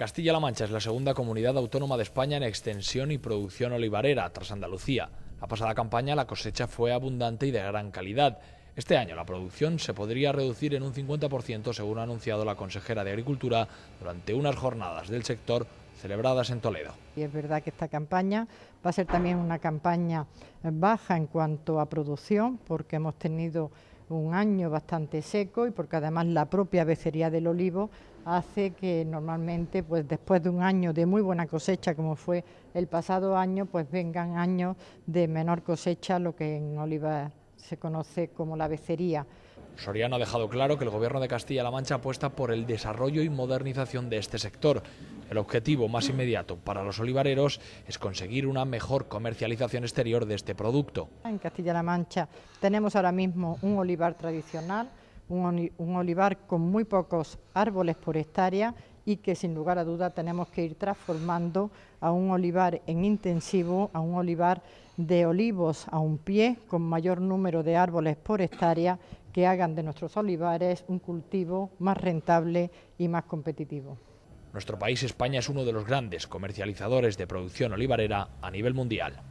Castilla-La Mancha es la segunda comunidad autónoma de España en extensión y producción olivarera, tras Andalucía. La pasada campaña la cosecha fue abundante y de gran calidad. Este año la producción se podría reducir en un 50%, según ha anunciado la consejera de Agricultura durante unas jornadas del sector celebradas en Toledo. Y es verdad que esta campaña va a ser también una campaña baja en cuanto a producción, porque hemos tenido un año bastante seco y porque además la propia becería del olivo hace que normalmente pues después de un año de muy buena cosecha como fue el pasado año pues vengan años de menor cosecha lo que en oliva se conoce como la becería. Soriano ha dejado claro que el Gobierno de Castilla-La Mancha apuesta por el desarrollo y modernización de este sector. El objetivo más inmediato para los olivareros es conseguir una mejor comercialización exterior de este producto. En Castilla-La Mancha tenemos ahora mismo un olivar tradicional, un, olivar con muy pocos árboles por hectárea y que sin lugar a duda tenemos que ir transformando a un olivar en intensivo, a un olivar de olivos a un pie, con mayor número de árboles por hectárea, que hagan de nuestros olivares un cultivo más rentable y más competitivo. Nuestro país, España, es uno de los grandes comercializadores de producción olivarera a nivel mundial.